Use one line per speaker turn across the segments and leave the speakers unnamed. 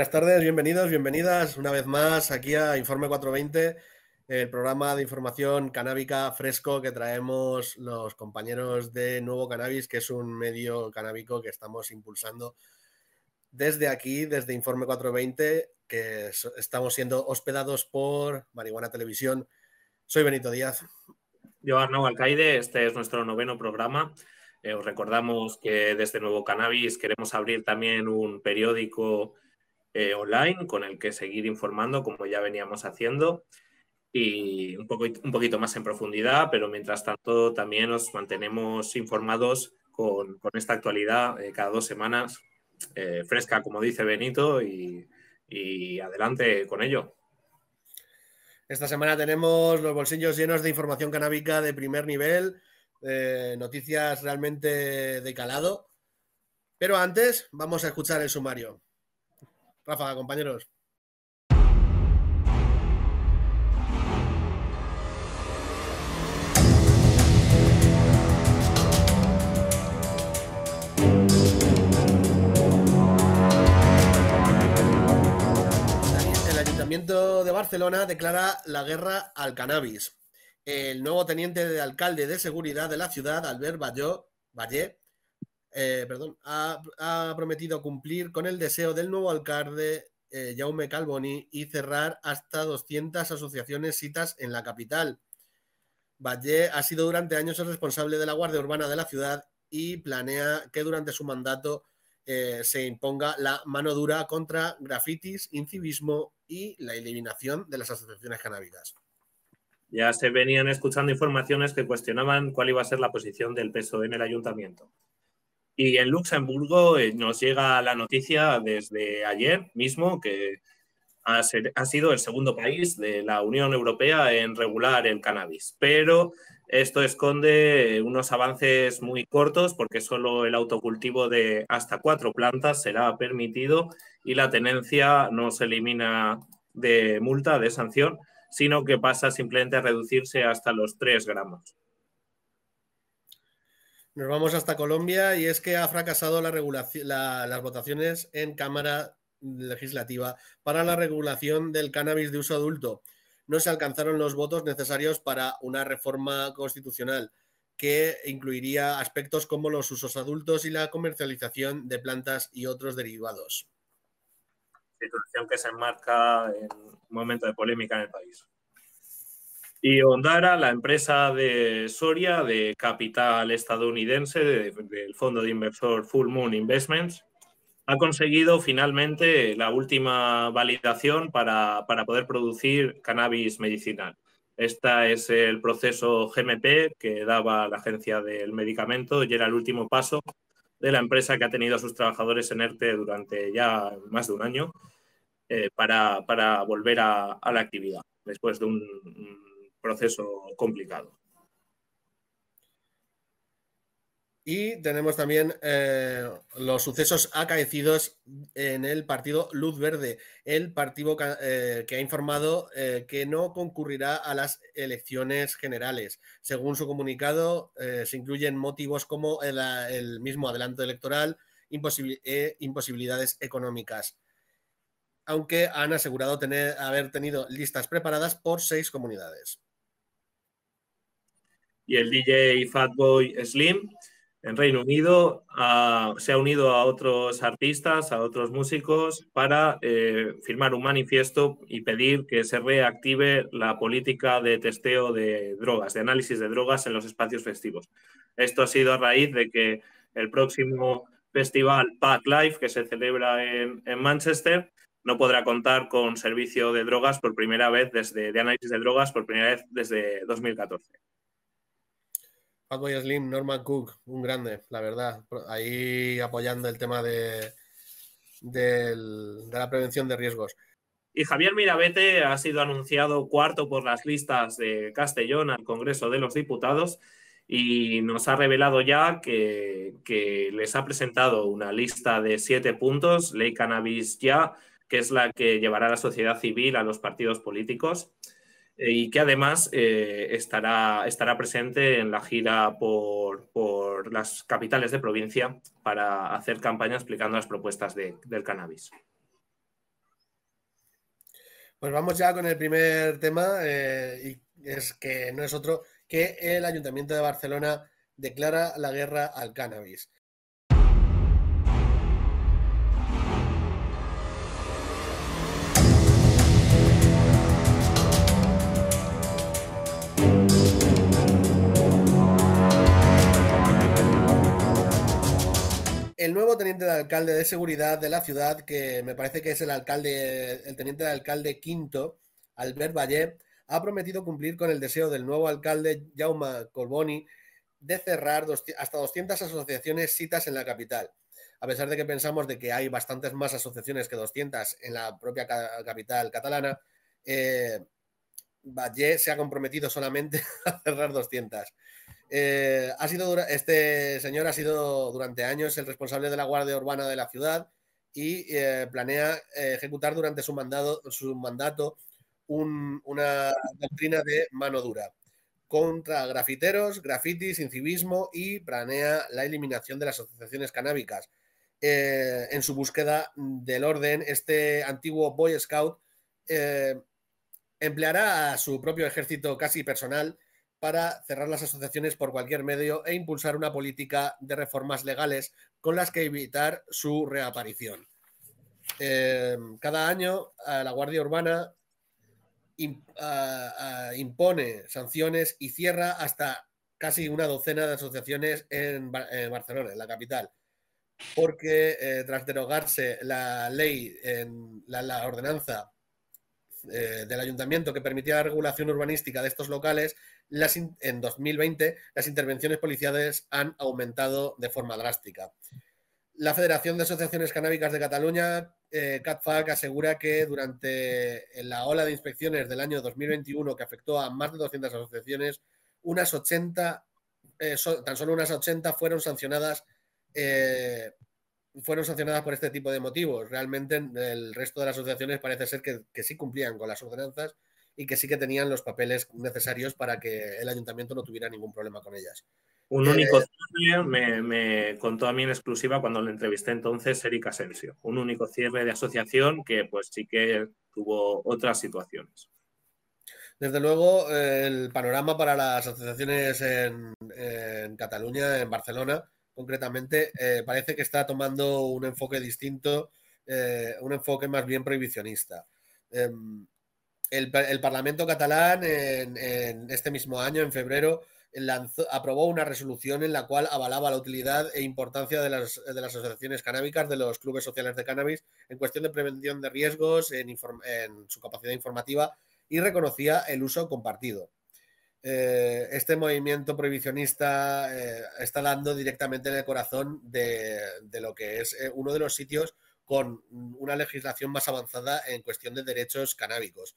buenas tardes, bienvenidos, bienvenidas una vez más aquí a Informe 420, el programa de información canábica fresco que traemos los compañeros de Nuevo Cannabis, que es un medio canábico que estamos impulsando desde aquí, desde Informe 420, que estamos siendo hospedados por Marihuana Televisión. Soy Benito Díaz.
Yo, Arnau Alcaide, este es nuestro noveno programa. Eh, os recordamos que desde Nuevo Cannabis queremos abrir también un periódico eh, online con el que seguir informando como ya veníamos haciendo y un, poco, un poquito más en profundidad, pero mientras tanto también nos mantenemos informados con, esta actualidad eh, cada dos semanas, eh, fresca como dice Benito y, adelante con ello.
Esta semana tenemos los bolsillos llenos de información canábica de primer nivel, noticias realmente de calado. Pero antes, vamos a escuchar el sumario. Rafa, compañeros. El Ayuntamiento de Barcelona declara la guerra al cannabis. El nuevo teniente de alcalde de seguridad de la ciudad, Albert Vallée, Valle, eh, perdón, ha, prometido cumplir con el deseo del nuevo alcalde eh, Jaume Calboni y cerrar hasta 200 asociaciones citas en la capital. Valle ha sido durante años el responsable de la Guardia Urbana de la ciudad y planea que durante su mandato eh, se imponga la mano dura contra grafitis, incivismo y la eliminación de las asociaciones canábicas.
Ya se venían escuchando informaciones que cuestionaban cuál iba a ser la posición del PSOE en el ayuntamiento. Y en Luxemburgo eh, nos llega la noticia desde ayer mismo que ha, sido el segundo país de la Unión Europea en regular el cannabis. Pero esto esconde eh, unos avances muy cortos porque solo el autocultivo de hasta cuatro plantas será permitido y la tenencia no se elimina de multa, de sanción, sino que pasa simplemente a reducirse hasta los tres gramos.
Nos vamos hasta Colombia y es que ha fracasado las votaciones en Cámara Legislativa para la regulación del cannabis de uso adulto. No se alcanzaron los votos necesarios para una reforma constitucional que incluiría aspectos como los usos adultos y la comercialización de plantas y otros derivados.
Situación que se enmarca en un momento de polémica en el país. Y Ondara, la empresa de Soria, de capital estadounidense, del fondo de inversor Full Moon Investments, ha conseguido finalmente la última validación para, para poder producir cannabis medicinal. Este es el proceso GMP que daba la agencia del medicamento y era el último paso de la empresa que ha tenido a sus trabajadores en ERTE durante ya más de un año eh, para, para, volver a, a, la actividad después de un proceso complicado.
Y tenemos también eh, los sucesos acaecidos en el partido Luz Verde, el partido eh, que, ha informado eh, que no concurrirá a las elecciones generales. Según su comunicado, se incluyen motivos como el, mismo adelanto electoral e imposibilidades económicas, aunque han asegurado tener, haber tenido listas preparadas por seis comunidades
y el DJ Fatboy Slim en Reino Unido ah, se ha unido a otros artistas, a otros músicos, para eh, firmar un manifiesto y pedir que se reactive la política de testeo de drogas, de análisis de drogas en los espacios festivos. Esto ha sido a raíz de que el próximo festival Pack Life, que se celebra en, Manchester, no podrá contar con servicio de drogas por primera vez desde, de análisis de drogas por primera vez desde 2014.
Paco Slim, Norman Cook, un grande, la verdad. Ahí apoyando el tema de, la prevención de riesgos. Y Javier Mirabete ha sido anunciado cuarto por las
listas de Castellón al Congreso de los Diputados y nos ha revelado ya que, que, les ha presentado una lista de siete puntos, ley cannabis ya, que es la que llevará la sociedad civil a los partidos políticos. Eh, y que además eh, estará, estará presente en la gira por, las capitales de provincia para hacer campaña explicando las propuestas del cannabis.
Pues vamos ya con el primer tema, eh, y es que no es otro que el Ayuntamiento de Barcelona declara la guerra al cannabis. el nuevo teniente de alcalde de seguridad de la ciudad, que me parece que es el alcalde, el teniente de alcalde quinto, Albert Valle, ha prometido cumplir con el deseo del nuevo alcalde Jaume Colboni de cerrar hasta 200 asociaciones citas en la capital. A pesar de que pensamos de que hay bastantes más asociaciones que 200 en la propia capital catalana, eh, se ha comprometido solamente a cerrar 200. Eh, ha sido, este señor ha sido durante años el responsable de la Guardia Urbana de la ciudad y eh, planea eh, ejecutar durante su, mandado, su mandato una doctrina de mano dura contra grafiteros, grafitis, incivismo y planea la eliminación de las asociaciones canábicas. en su búsqueda del orden, este antiguo Boy Scout empleará a su propio ejército casi personal para cerrar las asociaciones por cualquier medio e impulsar una política de reformas legales con las que evitar su reaparición. Eh, cada año la Guardia Urbana impone sanciones y cierra hasta casi una docena de asociaciones en, Barcelona, en la capital, porque eh, tras derogarse la ley, en la, ordenanza eh, del ayuntamiento que permitía la regulación urbanística de estos locales, en 2020 las intervenciones policiales han aumentado de forma drástica. La Federación de Asociaciones Canábicas de Cataluña, eh, CATFAC, asegura que durante la ola de inspecciones del año 2021 que afectó a más de 200 asociaciones, unas 80, eh, tan solo unas 80 fueron sancionadas, eh, fueron sancionadas por este tipo de motivos. Realmente el resto de las asociaciones parece ser que sí cumplían con las ordenanzas y que sí que tenían los papeles necesarios para que el ayuntamiento no tuviera ningún problema con ellas.
Un único eh, cierre me, contó a mí en exclusiva cuando le entrevisté entonces Erika Asensio. Un único cierre de asociación que pues sí que tuvo otras situaciones.
Desde luego, eh, el panorama para las asociaciones en, Cataluña, en Barcelona, concretamente, eh, parece que está tomando un enfoque distinto, un enfoque más bien prohibicionista. Em, el, Parlamento catalán en, este mismo año, en febrero, aprobó una resolución en la cual avalaba la utilidad e importancia de las, asociaciones canábicas, de los clubes sociales de cannabis, en cuestión de prevención de riesgos, en, su capacidad informativa y reconocía el uso compartido. Eh, este movimiento prohibicionista eh, está dando directamente en el corazón de, lo que es eh, uno de los sitios con una legislación más avanzada en cuestión de derechos canábicos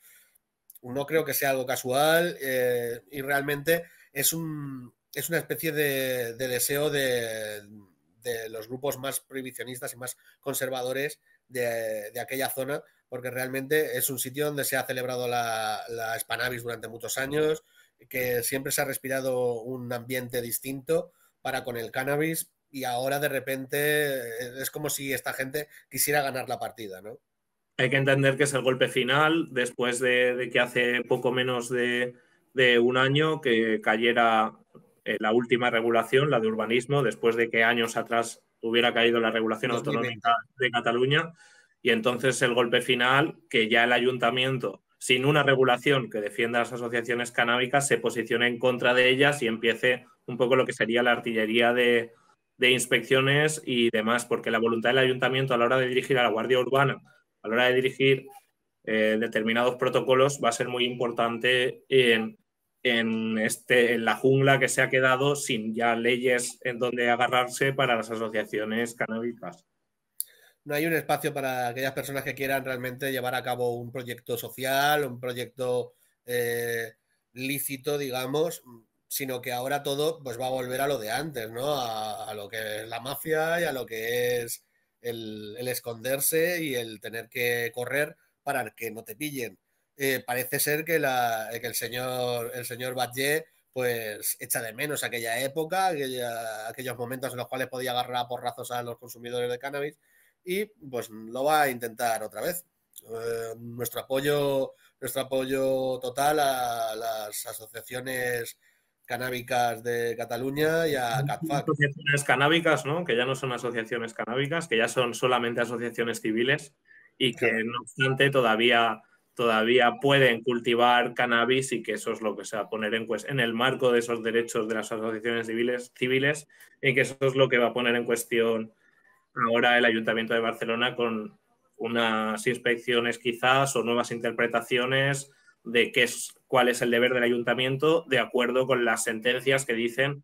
no creo que sea algo casual eh, y realmente es, un, es una especie de, deseo de, los grupos más prohibicionistas y más conservadores de, aquella zona, porque realmente es un sitio donde se ha celebrado la, la Spanavis durante muchos años, que siempre se ha respirado un ambiente distinto para con el cannabis y ahora de repente eh, es como si esta gente quisiera ganar la partida, ¿no?
hay que entender que es el golpe final después de, que hace poco menos de, un año que cayera eh, la última regulación, la de urbanismo, después de que años atrás hubiera caído la regulación autonómica de Cataluña. Y entonces el golpe final, que ya el ayuntamiento, sin una regulación que defienda las asociaciones canábicas, se posicione en contra de ellas y empiece un poco lo que sería la artillería de, de inspecciones y demás, porque la voluntad del ayuntamiento a la hora de dirigir a la Guardia Urbana a la hora de dirigir eh, determinados protocolos va a ser muy importante en, este, la jungla que se ha quedado sin ya leyes en donde agarrarse para las asociaciones canábicas.
No hay un espacio para aquellas personas que quieran realmente llevar a cabo un proyecto social, un proyecto eh, lícito, digamos, sino que ahora todo pues va a volver a lo de antes, ¿no? a lo que es la mafia y a lo que es el, esconderse y el tener que correr para que no te pillen. Eh, parece ser que, el señor, el señor Batlle pues echa de menos aquella época, aquellos momentos en los cuales podía agarrar a porrazos a los consumidores de cannabis y pues lo va a intentar otra vez. Eh, nuestro apoyo, nuestro apoyo total a las asociaciones canábicas de Cataluña y a CatFac. Asociaciones
canábicas, ¿no? Que ya no son asociaciones canábicas, que ya son solamente asociaciones civiles y que no obstante todavía, todavía pueden cultivar cannabis y que eso es lo que se va a poner en, en el marco de esos derechos de las asociaciones civiles, civiles y que eso es lo que va a poner en cuestión ahora el Ayuntamiento de Barcelona con unas inspecciones quizás o nuevas interpretaciones de qué es cuál es el deber del ayuntamiento de acuerdo con las sentencias que dicen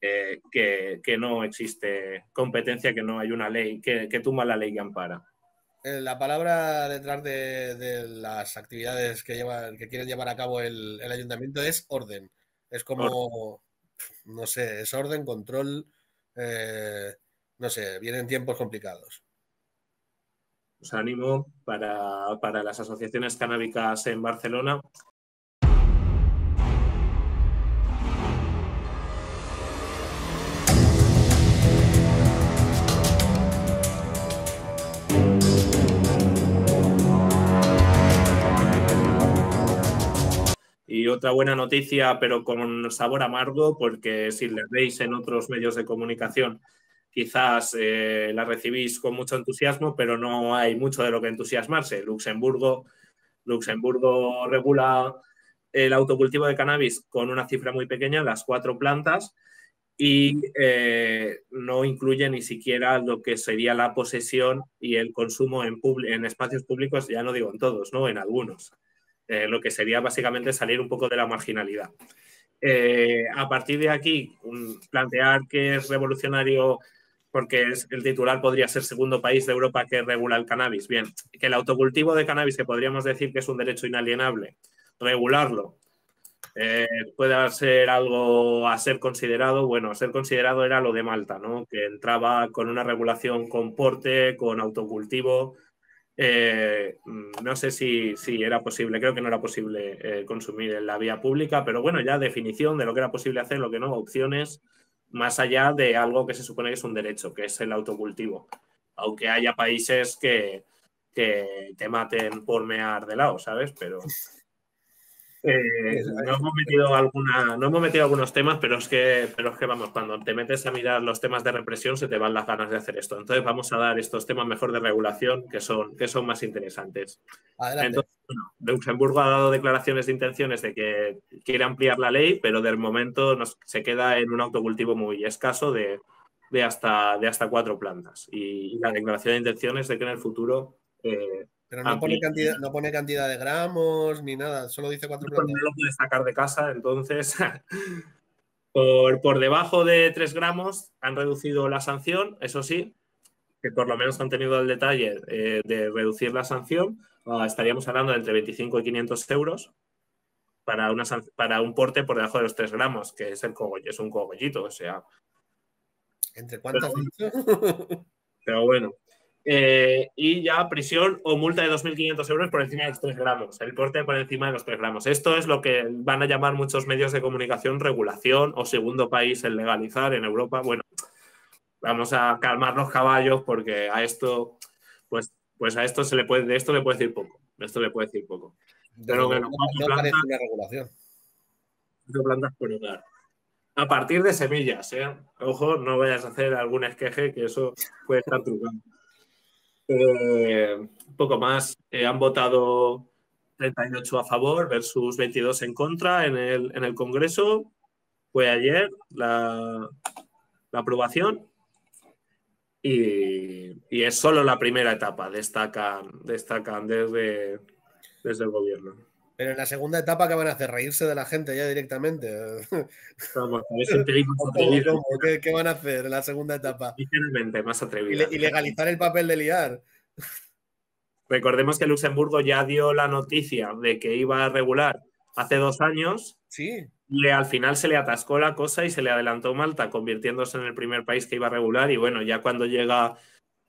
eh, que, no existe competencia, que no hay una ley, que, que tumba la ley que ampara.
Eh, la palabra detrás de, las actividades que, llevan, que quiere llevar a cabo el, ayuntamiento es orden. Es como, no sé, es orden, control, eh, no sé, vienen tiempos complicados. Os
animo para, para las asociaciones canábicas en Barcelona Y otra buena noticia, pero con sabor amargo, porque si le veis en otros medios de comunicación, quizás eh, la recibís con mucho entusiasmo, pero no hay mucho de lo que entusiasmarse. Luxemburgo, Luxemburgo regula el autocultivo de cannabis con una cifra muy pequeña, las cuatro plantas, y eh, no incluye ni siquiera lo que sería la posesión y el consumo en, en espacios públicos, ya no digo en todos, ¿no? En algunos. Eh, lo que sería básicamente salir un poco de la marginalidad. Eh, a partir de aquí, plantear que es revolucionario porque el titular podría ser segundo país de Europa que regula el cannabis. Bien, que el autocultivo de cannabis, que podríamos decir que es un derecho inalienable, regularlo eh, puede ser algo a ser considerado. Bueno, a ser considerado era lo de Malta, ¿no? que entraba con una regulación con porte, con autocultivo, eh, mm, no sé si, era posible, creo que no era posible eh, consumir en la vía pública, pero bueno, ya definición de lo que era posible hacer, lo que no, opciones, más allá de algo que se supone que es un derecho, que es el autocultivo. Aunque haya países que, que te maten por mear de lado, ¿sabes? Pero
eh,
no hemos metido alguna, no hemos metido algunos temas, pero es que, pero es que vamos, cuando te metes a mirar los temas de represión, se te van las ganas de hacer esto. Entonces vamos a dar estos temas mejor de regulación que son, que son más interesantes. Entonces, Luxemburgo ha dado declaraciones de intenciones de que quiere ampliar la ley, pero del momento se queda en un autocultivo muy escaso de, de hasta, de hasta cuatro plantas. Y, la declaración de intenciones de que en el futuro
eh, pero no ah, pone, cantidad, no pone cantidad de gramos ni nada, solo dice cuatro gramos. No lo puede
sacar de casa, entonces por, debajo de tres gramos han reducido la sanción, eso sí, que por lo menos han tenido el detalle eh, de reducir la sanción, ah, estaríamos hablando de entre 25 y 500 euros para, para un porte por debajo de los tres gramos, que es, el cogollo, es un cogollito, o sea... ¿Entre cuántos? pero bueno, eh, y ya prisión o multa de 2.500 euros por encima de los 3 gramos, el corte por encima de los 3 gramos. Esto es lo que van a llamar muchos medios de comunicación regulación o segundo país en legalizar en Europa. Bueno, vamos a calmar los caballos porque a esto, pues, pues a esto se le puede, de esto le puede decir poco. esto le puede decir poco. que no, regulación. A partir de semillas, ¿eh? Ojo, no vayas a hacer algún esqueje que eso puede estar trucado. Eh, un poco más. Eh, han votado 38 a favor versus 22 en contra en el, en el Congreso. Fue ayer la, la aprobación. Y, es solo la primera etapa, destacan, destacan desde, desde el gobierno.
Pero en la segunda etapa ¿qué van a hacer reírse de la gente ya directamente. Pues,
Vamos,
¿Qué, ¿Qué, van a hacer en la segunda etapa?
Literalmente, más atrevido. Y
legalizar el papel de liar.
Recordemos que Luxemburgo ya dio la noticia de que iba a regular hace dos años. Sí. Y al final se le atascó la cosa y se le adelantó Malta, convirtiéndose en el primer país que iba a regular. Y bueno, ya cuando llega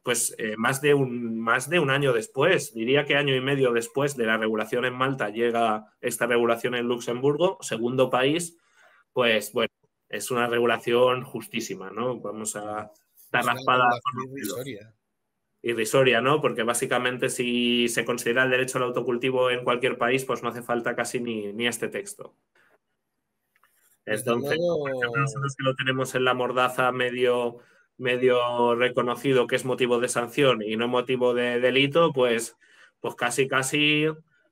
pues eh, más, de un, más de un año después, diría que año y medio después de la regulación en Malta llega esta regulación en Luxemburgo, segundo país, pues bueno, es una regulación justísima, ¿no? Vamos a dar la espada. Irrisoria. irrisoria, ¿no? Porque básicamente si se considera el derecho al autocultivo en cualquier país, pues no hace falta casi ni, este texto. Entonces, nosotros que lo tenemos en la mordaza medio medio reconocido que es motivo de sanción y no motivo de delito, pues, pues casi, casi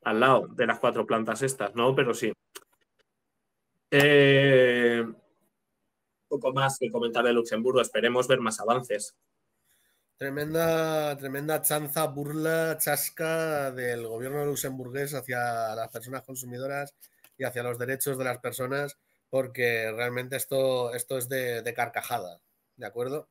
al lado de las cuatro plantas estas, ¿no? Pero sí. un eh, poco más que comentar de Luxemburgo, esperemos ver más avances.
Tremenda, tremenda chanza, burla, chasca del gobierno luxemburgués hacia las personas consumidoras y hacia los derechos de las personas, porque realmente esto, esto es de, de carcajada, ¿de acuerdo?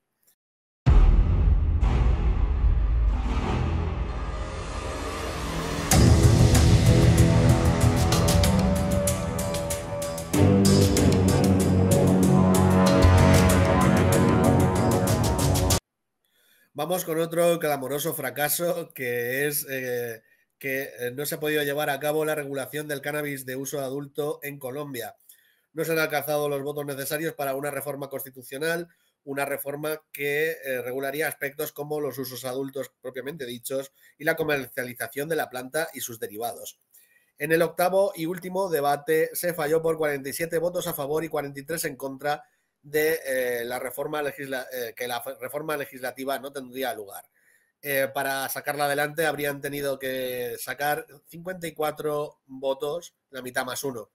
Vamos con otro clamoroso fracaso que es eh, que eh, no se ha podido llevar a cabo la regulación del cannabis de uso adulto en Colombia. No se han alcanzado los votos necesarios para una reforma constitucional, una reforma que eh, regularía aspectos como los usos adultos propiamente dichos y la comercialización de la planta y sus derivados. En el octavo y último debate se falló por 47 votos a favor y 43 en contra de eh, la reforma eh, que la reforma legislativa no tendría lugar. Eh, para sacarla adelante habrían tenido que sacar 54 votos, la mitad más uno.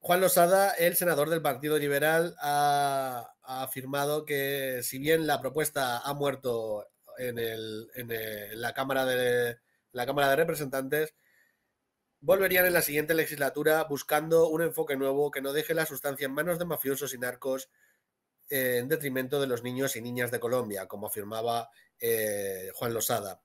Juan Losada, el senador del Partido Liberal, ha, afirmado que si bien la propuesta ha muerto en, en la, Cámara de, la Cámara de Representantes, volverían en la siguiente legislatura buscando un enfoque nuevo que no deje la sustancia en manos de mafiosos y narcos eh, en detrimento de los niños y niñas de Colombia, como afirmaba eh, Juan Losada.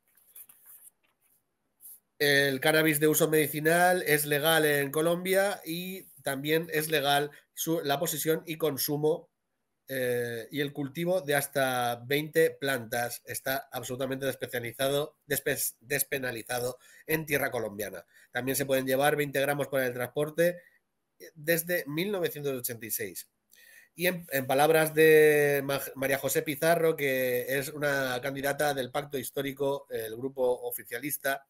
El cannabis de uso medicinal es legal en Colombia y también es legal su, la posesión y consumo eh, y el cultivo de hasta 20 plantas está absolutamente despenalizado en tierra colombiana. También se pueden llevar 20 gramos para el transporte eh, desde 1986. Y en, palabras de María José Pizarro, que es una candidata del pacto histórico, el grupo oficialista,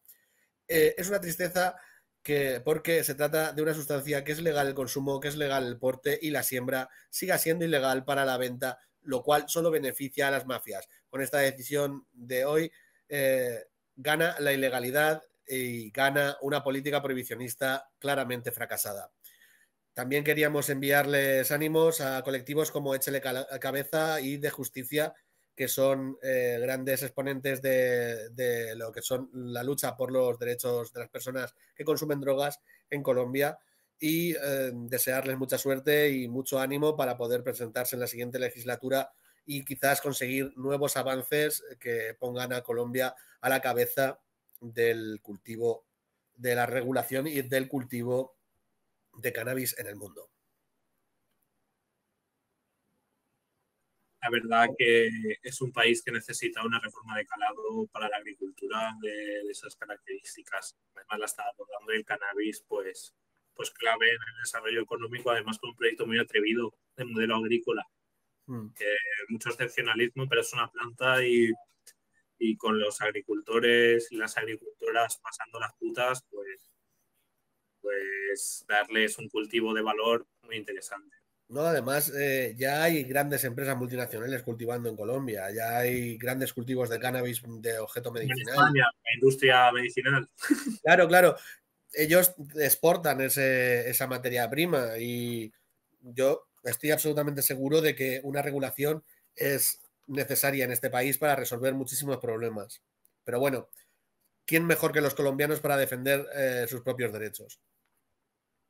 eh, es una tristeza que porque se trata de una sustancia que es legal el consumo, que es legal el porte y la siembra siga siendo ilegal para la venta, lo cual solo beneficia a las mafias. Con esta decisión de hoy eh, gana la ilegalidad y gana una política prohibicionista claramente fracasada. También queríamos enviarles ánimos a colectivos como Échele Cabeza y de Justicia, que son eh, grandes exponentes de, lo que son la lucha por los derechos de las personas que consumen drogas en Colombia y eh, desearles mucha suerte y mucho ánimo para poder presentarse en la siguiente legislatura y quizás conseguir nuevos avances que pongan a Colombia a la cabeza del cultivo, de la regulación y del cultivo de cannabis en el mundo.
la verdad que es un país que necesita una reforma de calado para la agricultura de, esas características. Además, la está abordando el cannabis, pues, pues clave en el desarrollo económico, además con un proyecto muy atrevido de modelo agrícola. Hmm. mucho excepcionalismo, pero es una planta y, con los agricultores y las agricultoras pasando las putas, pues, pues darles un cultivo de valor muy interesante.
No, además eh, ya hay grandes empresas multinacionales cultivando en Colombia, ya hay grandes cultivos de cannabis de objeto medicinal. En España,
la industria medicinal.
Claro, claro. Ellos exportan esa materia prima y yo estoy absolutamente seguro de que una regulación es necesaria en este país para resolver muchísimos problemas. Pero bueno, ¿quién mejor que los colombianos para defender eh, sus propios derechos?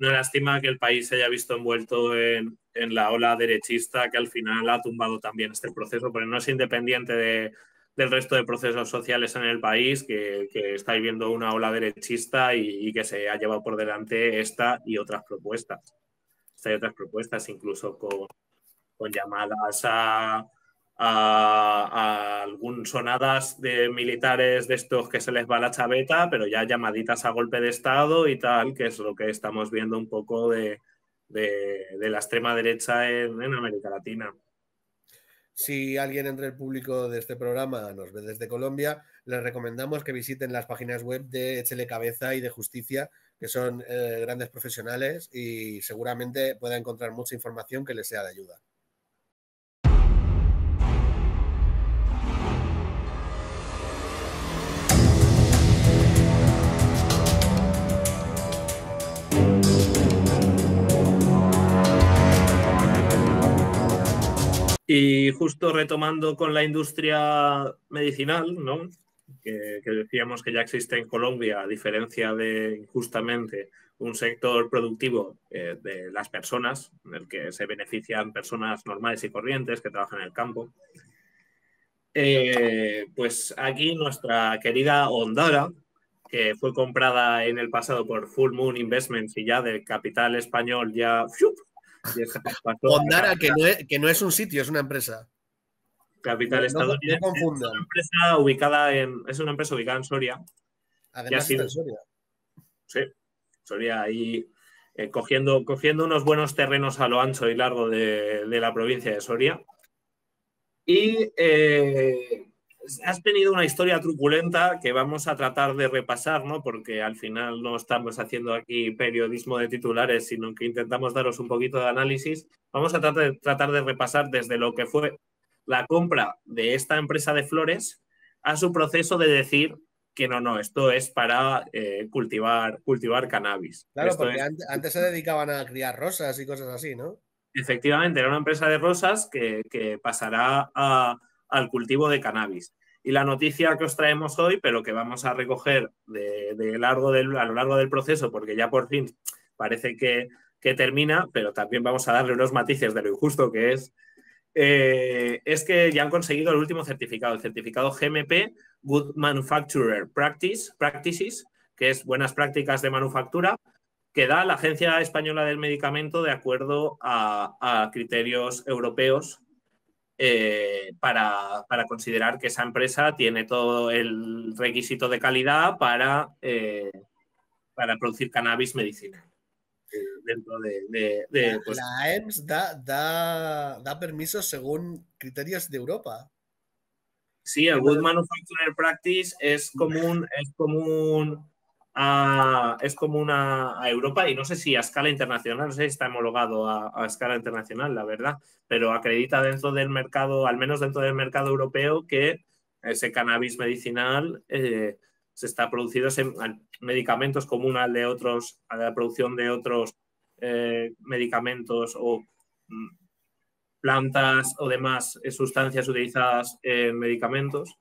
No lástima que el país se haya visto envuelto en, en la ola derechista que al final ha tumbado también este proceso, porque no es independiente de, del resto de procesos sociales en el país, que, que viendo viendo una ola derechista y, que se ha llevado por delante esta y otras propuestas. hay otras propuestas, incluso con, con llamadas a, a, sonadas de militares de estos que se les va la chaveta, pero ya llamaditas a golpe de Estado y tal, que es lo que estamos viendo un poco de, de, la extrema derecha en, América Latina.
Si alguien entre el público de este programa nos ve desde Colombia, les recomendamos que visiten las páginas web de Échele Cabeza y de Justicia, que son eh, grandes profesionales y seguramente pueda encontrar mucha información que les sea de ayuda.
Y justo retomando con la industria medicinal, ¿no? que, decíamos que ya existe en Colombia, a diferencia de justamente un sector productivo eh, de las personas, en el que se benefician personas normales y corrientes que trabajan en el campo. Eh, pues aquí nuestra querida Ondara, que fue comprada en el pasado por Full Moon Investments y ya del capital español ya Ondara,
que no, es, un sitio, es una empresa.
Capital Estado. estadounidense. Es una empresa ubicada en, es una empresa ubicada en Soria. Además, en Soria. Sí, Soria ahí eh, cogiendo, cogiendo unos buenos terrenos a lo ancho y largo de, la provincia de Soria. Y eh, has tenido una historia truculenta que vamos a tratar de repasar, ¿no? Porque al final no estamos haciendo aquí periodismo de titulares, sino que intentamos daros un poquito de análisis. Vamos a tratar de, repasar desde lo que fue la compra de esta empresa de flores a su proceso de decir que no, no, esto es para eh, cultivar, cannabis. Claro, porque
antes se dedicaban a criar rosas y cosas así, ¿no?
Efectivamente, era una empresa de rosas que pasará a al cultivo de cannabis. Y la noticia que os traemos hoy, pero que vamos a recoger de, largo del, a lo largo del proceso, porque ya por fin parece que, termina, pero también vamos a darle unos matices de lo injusto que es, eh, es que ya han conseguido el último certificado, el certificado GMP Good Manufacturer Practice, Practices, que es buenas prácticas de manufactura, que da la Agencia Española del Medicamento de acuerdo a criterios europeos eh, para, para, considerar que esa empresa tiene todo el requisito de calidad para, eh, para producir cannabis medicinal. Eh, dentro de, La
EMS pues, e da, da, da permisos según criterios de Europa.
Sí, el Good Manufacturer Practice es común, es común es como una a Europa y no sé si a escala internacional, no sé si está homologado a, escala internacional, la verdad, pero acredita dentro del mercado, al menos dentro del mercado europeo, que ese cannabis medicinal eh, se está produciendo en medicamentos comunes de otros, a la producción de otros eh, medicamentos o mm, plantas o demás eh, sustancias utilizadas en medicamentos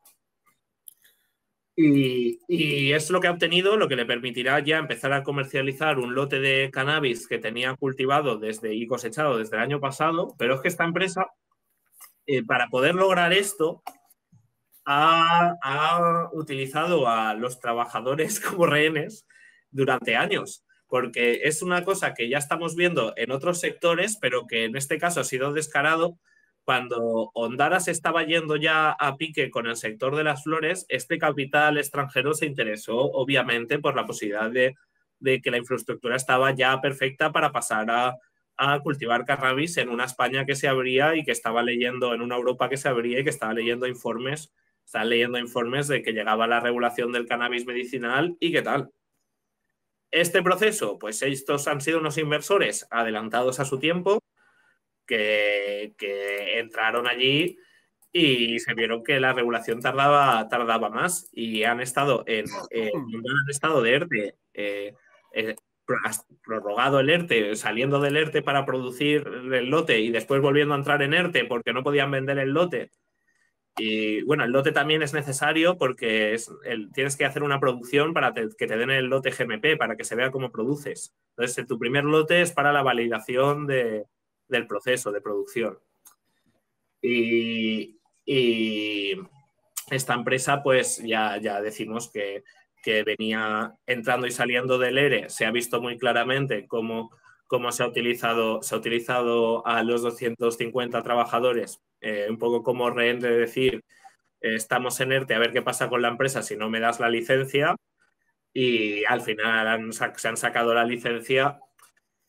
y, es lo que ha obtenido, lo que le permitirá ya empezar a comercializar un lote de cannabis que tenía cultivado desde y cosechado desde el año pasado, pero es que esta empresa, eh, para poder lograr esto, ha, utilizado a los trabajadores como rehenes durante años, porque es una cosa que ya estamos viendo en otros sectores, pero que en este caso ha sido descarado cuando Ondara se estaba yendo ya a pique con el sector de las flores, este capital extranjero se interesó obviamente por la posibilidad de, que la infraestructura estaba ya perfecta para pasar a, cultivar cannabis en una España que se abría y que estaba leyendo, en una Europa que se abría y que estaba leyendo informes, estaba leyendo informes de que llegaba la regulación del cannabis medicinal y qué tal. Este proceso, pues estos han sido unos inversores adelantados a su tiempo, que, entraron allí y se vieron que la regulación tardaba, tardaba más y han estado en, el mm. estado de ERTE, eh, eh, prorrogado el ERTE, saliendo del ERTE para producir el lote y después volviendo a entrar en ERTE porque no podían vender el lote. Y bueno, el lote también es necesario porque es tienes que hacer una producción para que te den el lote GMP, para que se vea cómo produces. Entonces, tu primer lote es para la validación de, del proceso de producción. Y, esta empresa, pues ya, ya decimos que, que, venía entrando y saliendo del ERE, e. se ha visto muy claramente cómo, se, ha utilizado, se ha utilizado a los 250 trabajadores, eh, un poco como rehén de decir, eh, estamos en ERTE, e e, a ver qué pasa con la empresa si no me das la licencia. Y al final se han sacado la licencia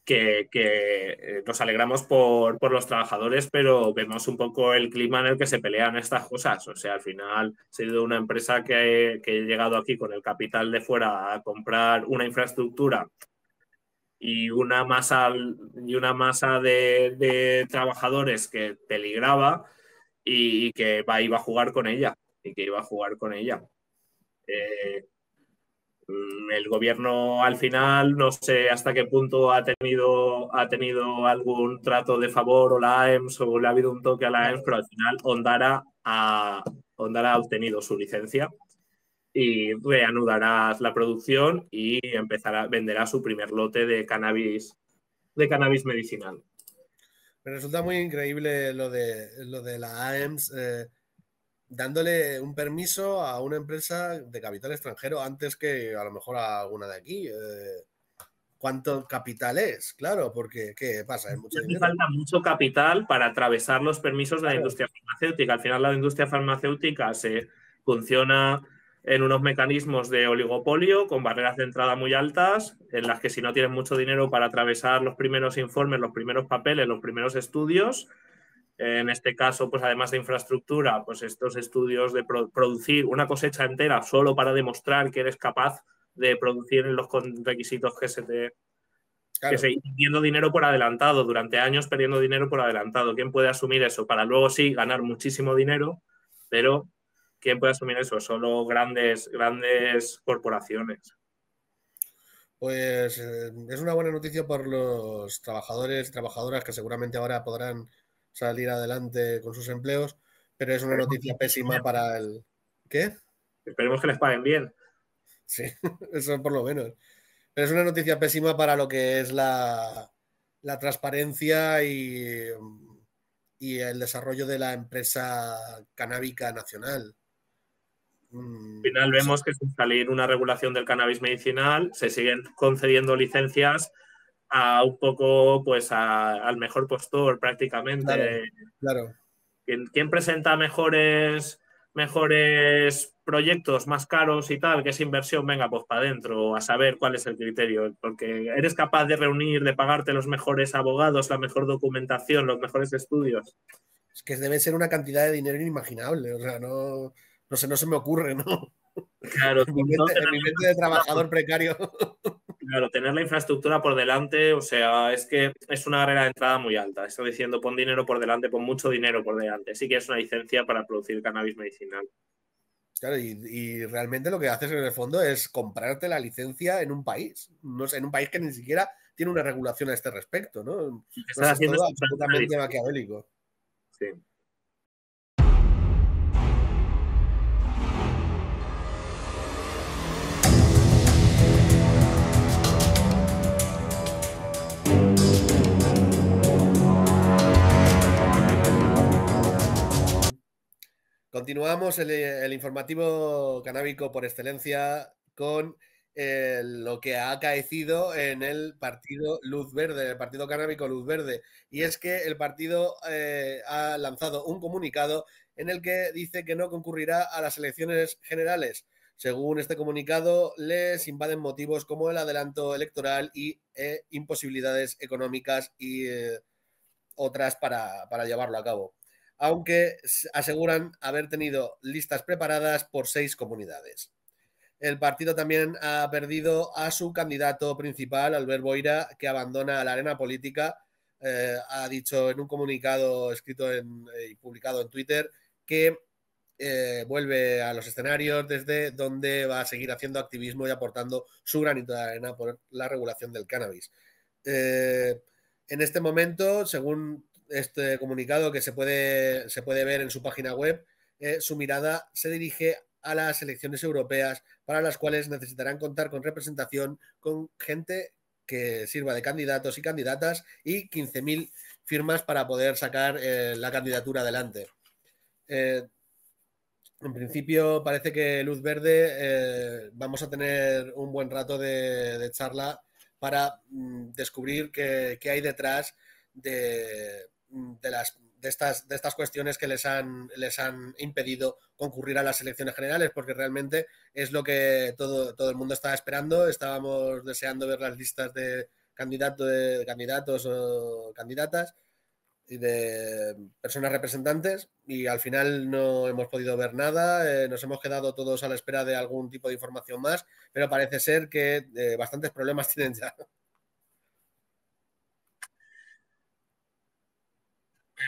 que, eh, nos alegramos por, los trabajadores, pero vemos un poco el clima en el que se pelean estas cosas. O sea, al final, he sido una empresa que, que he llegado aquí con el capital de fuera a comprar una infraestructura y una masa, y una masa de, trabajadores que peligraba y, y que iba a jugar con ella y que iba a jugar con ella. Eh, Mm, el gobierno al final no sé hasta qué punto ha tenido, ha tenido algún trato de favor o la AEMS o le ha habido un toque a la AEMS, pero al final Ondara ha, ha obtenido su licencia y reanudará la producción y empezará, venderá su primer lote de cannabis, de cannabis medicinal.
Me resulta muy increíble lo de, lo de la AEMS. Eh, dándole un permiso a una empresa de capital extranjero antes que a lo mejor a alguna de aquí. Eh, ¿Cuánto capital es? Claro, porque ¿qué pasa? ¿Hay mucho dinero? Falta
mucho capital para atravesar los permisos de la industria farmacéutica. Al final la industria farmacéutica se funciona en unos mecanismos de oligopolio con barreras de entrada muy altas, en las que si no tienes mucho dinero para atravesar los primeros informes, los primeros papeles, los primeros estudios, en este caso, pues además de infraestructura, pues estos estudios de producir una cosecha entera solo para demostrar que eres capaz de producir los requisitos que se te... Que se perdiendo dinero por adelantado, durante años perdiendo dinero por adelantado. ¿Quién puede asumir eso? Para luego sí ganar muchísimo dinero, pero ¿quién puede asumir eso? Solo grandes, grandes corporaciones.
Pues eh, es una buena noticia por los trabajadores trabajadoras que seguramente ahora podrán salir adelante con sus empleos, pero es una noticia pésima para el... ¿Qué?
Esperemos que les paguen
bien. Sí, eso por lo menos. Pero es una noticia pésima para lo que es la, la transparencia y, y, el desarrollo de la empresa canábica nacional. Mm, Al final vemos
que sin salir una regulación del cannabis medicinal se siguen concediendo licencias a un poco pues al mejor postor prácticamente. Claro. Quien, presenta mejores, mejores proyectos más caros y tal, que esa inversión, venga, pues para adentro, a saber cuál es el criterio, porque eres capaz de reunir, de pagarte los mejores abogados, la mejor documentación, los mejores estudios.
Es que debe ser una cantidad de dinero inimaginable, o sea, no, no, sé, no se me ocurre, ¿no? Claro, de trabajador precario.
Claro, tener la infraestructura por delante, o sea, es que es una barrera de entrada muy alta. Estoy diciendo pon dinero por delante, pon mucho dinero por delante. Sí que es una licencia para producir cannabis medicinal.
Claro, y, realmente lo que haces en el fondo es comprarte la licencia en un país, no sé, en un país que ni siquiera tiene una regulación a este respecto, ¿no? Estás haciendo absolutamente maquiavélico. Sí. Continuamos eh, el, informativo canábico por excelencia con eh, lo que ha acaecido en el partido Luz Verde, el partido canábico Luz Verde. Y es que el partido eh, ha lanzado un comunicado en el que dice que no concurrirá a las elecciones generales. Según este comunicado, les invaden motivos como el adelanto electoral y imposibilidades económicas y otras para llevarlo a cabo aunque aseguran haber tenido listas preparadas por seis comunidades. El partido también ha perdido a su candidato principal, Albert Boira, que abandona la arena política. Eh, ha dicho en un comunicado escrito eh, y publicado en Twitter que eh, vuelve a los escenarios desde donde va a seguir haciendo activismo y aportando su granito de arena por la regulación del cannabis. en este momento, según este comunicado que se puede, se puede ver en su página web, eh, su mirada se dirige a las elecciones europeas, para las cuales necesitarán contar con representación, con gente que sirva de candidatos y candidatas y 15.000 firmas para poder sacar eh, la candidatura adelante. Eh, en principio parece que Luz Verde vamos a tener un buen rato de, charla para mm, descubrir qué, hay detrás de, Mm, de, las, de, estas, cuestiones que les han, les han impedido concurrir a las elecciones generales, porque realmente es lo que todo, el mundo estaba esperando. Estábamos deseando ver las listas de, candidatos de candidatos o candidatas y de personas representantes y al final no hemos podido ver nada, eh, nos hemos quedado todos a la espera de algún tipo de información más, pero parece ser que eh, bastantes problemas tienen ya.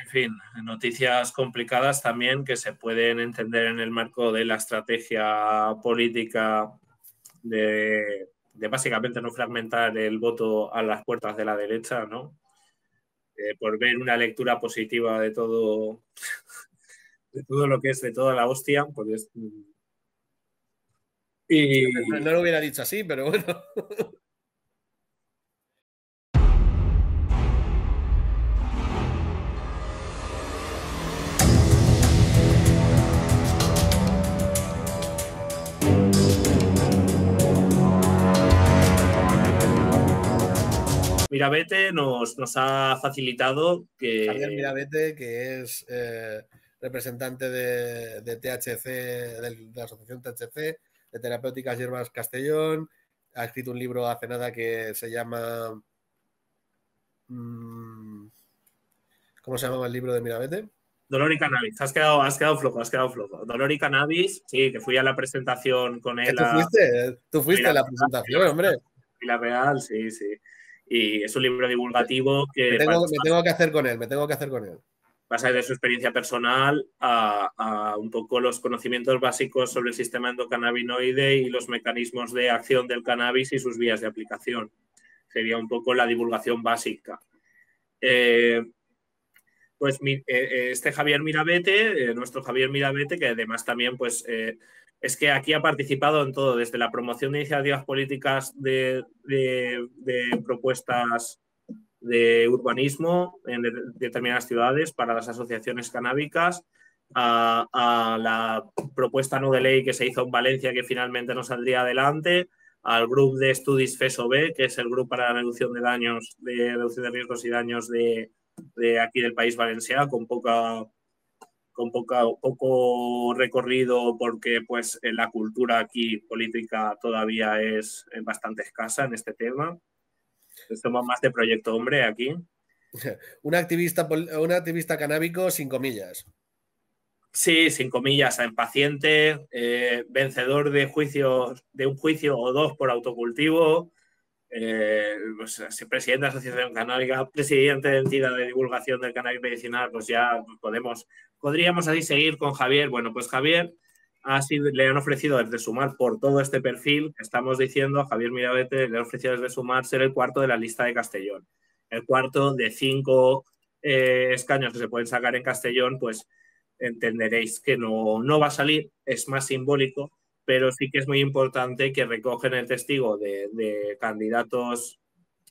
En fin, noticias complicadas también que se pueden entender en el marco de la estrategia política de, básicamente no fragmentar el voto a las puertas de la derecha, ¿no? Eh, por ver una lectura positiva de todo, de todo lo que es, de toda la hostia, y...
No lo hubiera dicho así, pero bueno.
Mirabete nos, ha facilitado que... Javier
Mirabete, que es eh, representante de, THC, de, la Asociación THC, de Terapéuticas Hierbas Castellón, ha escrito un libro hace nada que se llama... Mm, ¿Cómo se llamaba el libro de Mirabete? Dolor y
cannabis, has quedado, has quedado flojo, has quedado flojo. Dolor y cannabis, sí, que fui a la presentación con él. ¿Tú
fuiste? Tú fuiste a la, presentación, hombre. Y la real, sí, sí y es un libro divulgativo que... Me tengo, que hacer con él, me tengo que hacer con él.
Pasa de su experiencia personal a, un poco los conocimientos básicos sobre el sistema endocannabinoide y los mecanismos de acción del cannabis y sus vías de aplicación. Sería un poco la divulgación básica. Eh, pues eh, eh, este Javier Mirabete, nuestro Javier Mirabete, que además también pues es que aquí ha participado en todo, desde la promoción de iniciativas políticas de, propuestas de urbanismo en determinadas ciudades para las asociaciones canábicas, a, la propuesta no de ley que se hizo en Valencia que finalmente no saldría adelante, al grupo de Feso e FESOB, que es el grupo para la reducción de daños, de reducción de riesgos y daños de, de aquí del país valenciano, con poca con poco recorrido porque pues eh, la cultura aquí política todavía es eh, bastante escasa en este tema. Estamos más de proyecto
hombre aquí. un activista, activista canábico sin comillas. Sí, sin comillas, paciente, eh, vencedor de juicios,
de un juicio o dos por autocultivo, eh, pues, presidente de la Asociación Canábica, presidente de entidad de divulgación del cannabis medicinal, pues ya podemos, podríamos así seguir con Javier. Bueno, pues Javier le han ofrecido desde Sumar por todo este perfil estamos diciendo, a Javier Mirabete le han ofrecido desde Sumar ser el cuarto de la lista de Castellón, el cuarto de cinco eh, escaños que se pueden sacar en Castellón, pues entenderéis que no, no va a salir, es más simbólico pero sí que es muy importante que recogen el testigo de, candidatos,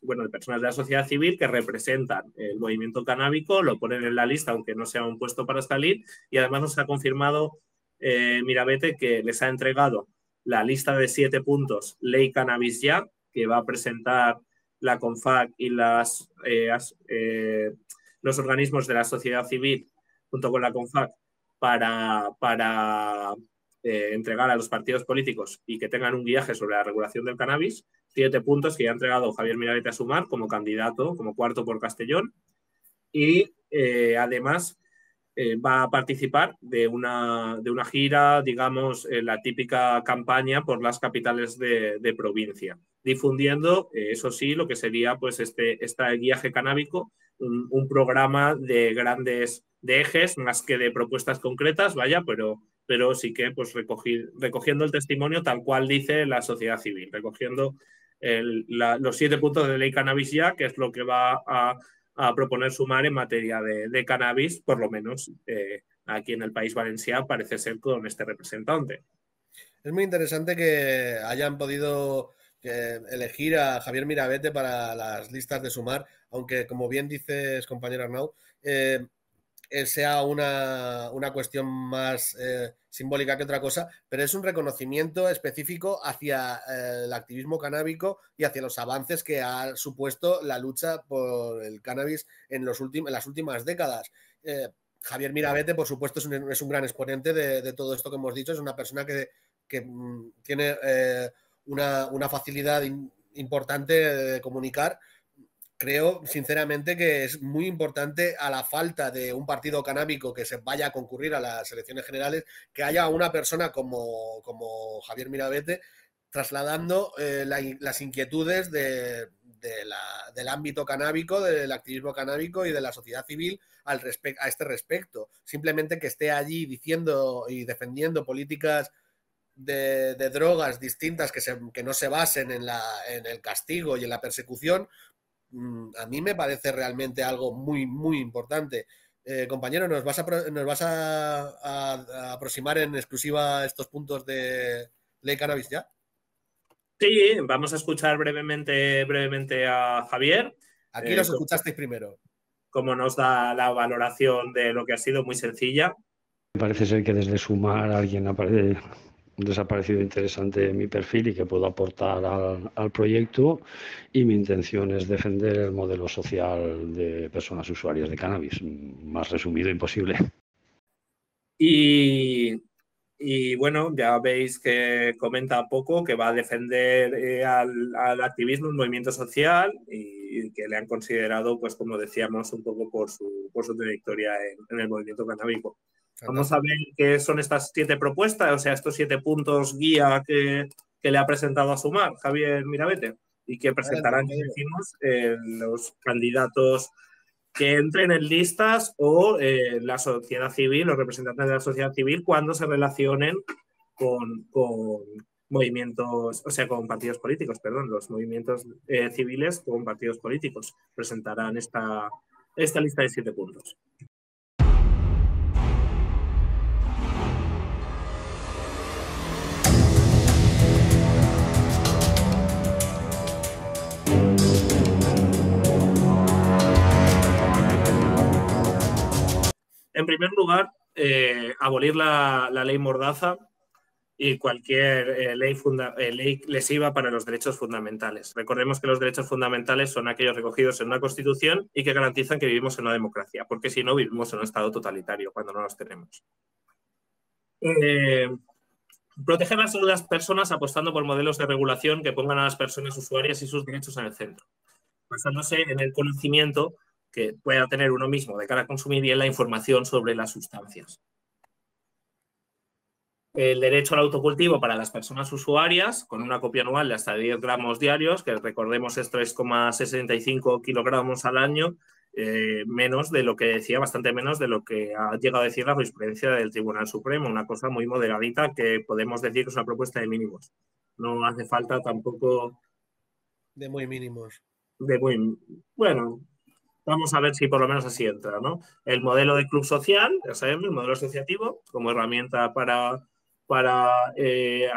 bueno, de personas de la sociedad civil que representan el movimiento canábico, lo ponen en la lista, aunque no sea un puesto para salir, y además nos ha confirmado eh, Mirabete que les ha entregado la lista de siete puntos Ley Cannabis Ya, que va a presentar la CONFAC y las, eh, eh, los organismos de la sociedad civil junto con la CONFAC para, para eh, entregar a los partidos políticos y que tengan un guiaje sobre la regulación del cannabis, siete puntos que ya ha entregado Javier Miralete a Sumar como candidato, como cuarto por Castellón. Y eh, además eh, va a participar de una, de una gira, digamos, la típica campaña por las capitales de, provincia, difundiendo, eso sí, lo que sería pues este, este guiaje canábico, un, un programa de grandes de ejes más que de propuestas concretas, vaya, pero pero sí que pues, recogiendo el testimonio tal cual dice la sociedad civil, recogiendo los siete puntos de ley cannabis ya, que es lo que va a, proponer sumar en materia de, cannabis, por lo menos eh, aquí en el país valenciano parece ser con este representante.
Es muy interesante que hayan podido eh, elegir a Javier Mirabete para las listas de sumar, aunque como bien dices, compañero Arnau, eh, eh, sea una, cuestión más eh, simbólica que otra cosa, pero es un reconocimiento específico hacia eh, el activismo canábico y hacia los avances que ha supuesto la lucha por el cannabis en, las últimas décadas. Javier Mirabete, por supuesto, es un, gran exponente de, todo esto que hemos dicho, es una persona que, mm, tiene una, facilidad importante de comunicar creo sinceramente que es muy importante a la falta de un partido canábico que se vaya a concurrir a las elecciones generales, que haya una persona como, Javier Mirabete trasladando eh, las inquietudes de, del ámbito canábico, del activismo canábico y de la sociedad civil al a este respecto. Simplemente que esté allí diciendo y defendiendo políticas de, de, drogas distintas que, no se basen en, la, en el castigo y en la persecución, Mm, a mí me parece realmente algo muy, muy importante. Eh, compañero, ¿nos vas, a, nos vas a, aproximar en exclusiva estos puntos de ley cannabis ya? Sí, vamos a escuchar brevemente, brevemente a Javier. Aquí los eh, escuchasteis primero.
Como nos da la valoración de lo que ha sido muy sencilla. Me Parece ser que desde sumar alguien aparece un desaparecido interesante interesante mi perfil y que puedo aportar al, proyecto y mi intención es defender el modelo social de personas usuarias de cannabis, más resumido imposible. Y, bueno, ya veis que comenta poco que va a defender eh, al, activismo, el movimiento social y, que le han considerado, pues como decíamos, un poco por su, por su trayectoria en, el movimiento cannábico. Vamos a ver qué son estas siete propuestas, o sea, estos siete puntos guía que, le ha presentado a Sumar Javier Mirabete y que presentarán, decimos, eh, los candidatos que entren en listas o eh, la sociedad civil, los representantes de la sociedad civil, cuando se relacionen con, movimientos, o sea, con partidos políticos, perdón, los movimientos eh, civiles con partidos políticos presentarán esta lista de siete puntos. En primer lugar, eh, abolir la, ley Mordaza y cualquier eh, ley, eh, ley, lesiva para los derechos fundamentales. Recordemos que los derechos fundamentales son aquellos recogidos en una constitución y que garantizan que vivimos en una democracia, porque si no, vivimos en un estado totalitario cuando no los tenemos. proteger la salud las personas apostando por modelos de regulación que pongan a las personas usuarias y sus derechos en el centro, basándose en el conocimiento que pueda tener uno mismo de cara a consumir bien la información sobre las sustancias. El derecho al autocultivo para las personas usuarias, con una copia anual de hasta 10 gramos diarios, que recordemos es 3,65 kilogramos al año, eh, menos de lo que decía, bastante menos de lo que ha llegado a decir la jurisprudencia del Tribunal Supremo, una cosa muy moderadita que podemos decir que es una propuesta de mínimos. No hace falta tampoco...
De muy mínimos. De muy...
Bueno, Vamos a ver si por lo menos así entra, ¿no? El modelo de club social, ya sabemos, el modelo asociativo, como herramienta para, para eh,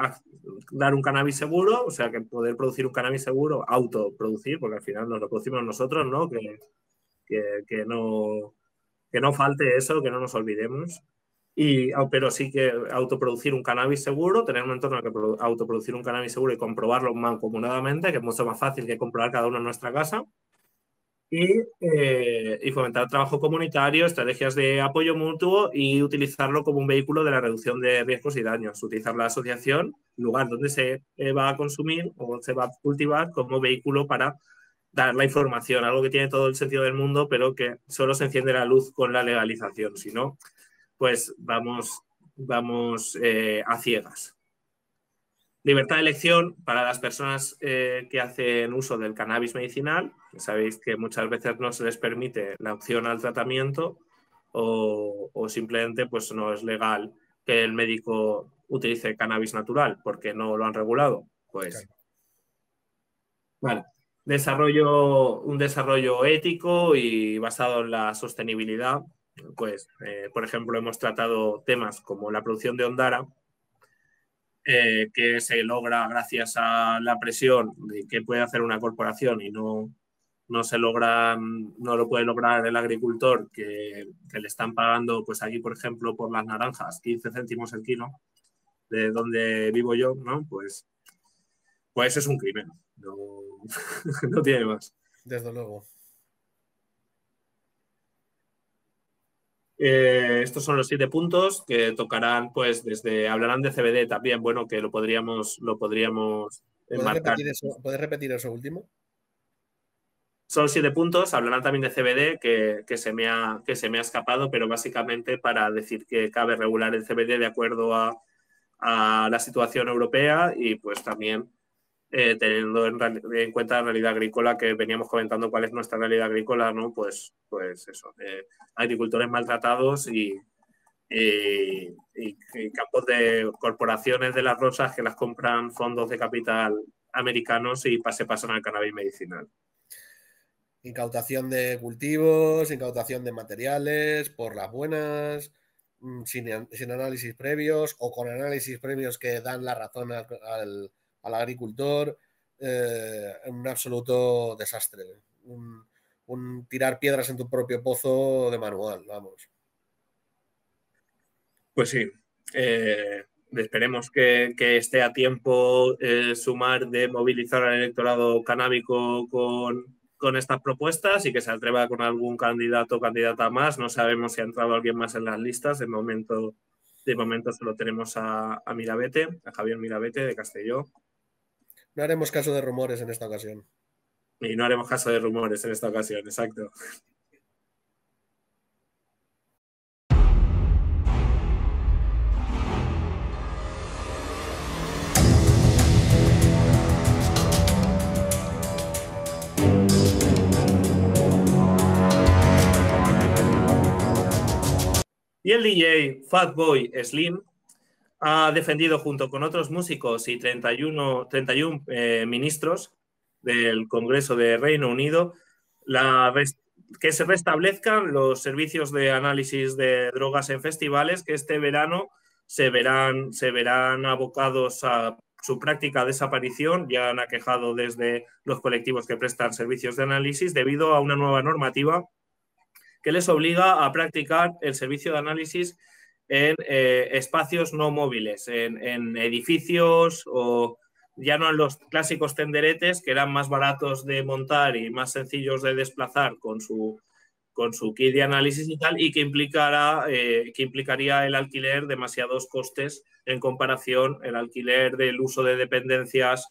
dar un cannabis seguro, o sea, que poder producir un cannabis seguro, autoproducir, porque al final nos lo producimos nosotros, ¿no? Que, que, no, que no falte eso, que no nos olvidemos. Y, ah, pero sí que autoproducir un cannabis seguro, tener un entorno que autoproducir un cannabis seguro y comprobarlo mancomunadamente, que es mucho más fácil que comprobar cada uno en nuestra casa y, eh, fomentar trabajo comunitario, estrategias de apoyo mutuo y utilizarlo como un vehículo de la reducción de riesgos y daños. Utilizar la asociación, lugar donde se eh, va a consumir o se va a cultivar, como vehículo para dar la información, algo que tiene todo el sentido del mundo, pero que solo se enciende la luz con la legalización. Si no, pues vamos, vamos eh, a ciegas. Libertad de elección para las personas eh, que hacen uso del cannabis medicinal Sabéis que muchas veces no se les permite la opción al tratamiento o, simplemente pues no es legal que el médico utilice cannabis natural porque no lo han regulado. Pues Desarrollo, un desarrollo ético y basado en la sostenibilidad. Pues, eh, por ejemplo, hemos tratado temas como la producción de Ondara, eh, que se logra gracias a la presión de que puede hacer una corporación y no no se logra, no lo puede lograr el agricultor que, le están pagando, pues aquí, por ejemplo, por las naranjas, 15 céntimos el kilo, de donde vivo yo, ¿no? Pues, pues es un crimen, no, no tiene más. Desde luego. Eh, estos son los siete puntos que tocarán, pues, desde, hablarán de CBD también, bueno, que lo podríamos, lo podríamos ¿puedes
repetir eso último?
Son siete puntos, hablarán también de CBD, que, que, se me ha, escapado, pero básicamente para decir que cabe regular el CBD de acuerdo a, la situación europea y pues también eh, teniendo en, cuenta la realidad agrícola que veníamos comentando cuál es nuestra realidad agrícola, ¿no? Pues, pues eso, agricultores maltratados y, campos de corporaciones de las rosas que las compran fondos de capital americanos y se pasan al cannabis medicinal.
Incautación de cultivos, incautación de materiales, por las buenas, mm, sin, análisis previos o con análisis previos que dan la razón al, agricultor. Eh, un absoluto desastre. Un, tirar piedras en tu propio pozo de manual, vamos. Pues
sí. Eh, esperemos que, esté a tiempo eh, sumar de movilizar al electorado canábico con, con estas propuestas y que se atreva con algún candidato o candidata más. No sabemos si ha entrado alguien más en las listas. De momento, de momento solo tenemos a, a Mirabete, a Javier Mirabete de Castelló.
No haremos caso de rumores en esta ocasión.
Y no haremos caso de rumores en esta ocasión, exacto. Y el DJ Fatboy Slim ha defendido junto con otros músicos y 31, eh, ministros del Congreso de Reino Unido que se restablezcan los servicios de análisis de drogas en festivales que este verano se verán, se verán abocados a su práctica desaparición, ya han aquejado desde los colectivos que prestan servicios de análisis, debido a una nueva normativa que les obliga a practicar el servicio de análisis en eh, espacios no móviles, en, edificios o ya no en los clásicos tenderetes que eran más baratos de montar y más sencillos de desplazar con su, con su kit de análisis y tal, y que, eh, que implicaría el alquiler demasiados costes en comparación el alquiler del uso de dependencias,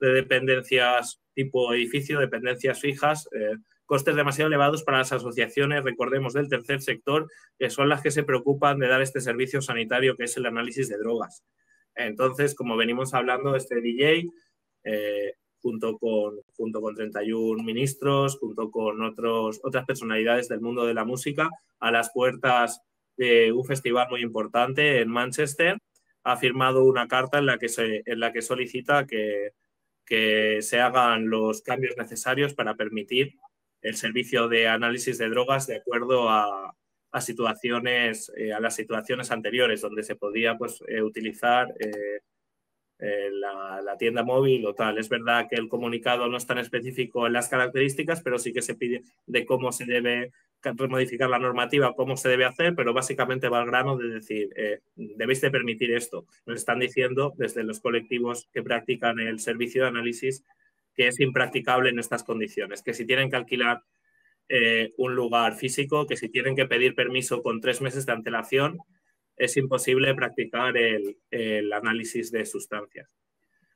de dependencias tipo edificio, dependencias fijas. Eh, costes demasiado elevados para las asociaciones, recordemos, del tercer sector, que son las que se preocupan de dar este servicio sanitario que es el análisis de drogas. Entonces, como venimos hablando, este DJ, eh, junto, con, junto con 31 ministros, junto con otros, otras personalidades del mundo de la música, a las puertas de un festival muy importante en Manchester, ha firmado una carta en la que, en la que solicita que, que se hagan los cambios necesarios para permitir el servicio de análisis de drogas de acuerdo a, situaciones, eh, a las situaciones anteriores donde se podía pues, eh, utilizar eh, la, tienda móvil o tal. Es verdad que el comunicado no es tan específico en las características, pero sí que se pide de cómo se debe modificar la normativa, cómo se debe hacer, pero básicamente va al grano de decir, debéis de permitir esto. Nos están diciendo desde los colectivos que practican el servicio de análisis que es impracticable en estas condiciones, que si tienen que alquilar eh, un lugar físico, que si tienen que pedir permiso con tres meses de antelación, es imposible practicar el análisis de sustancias.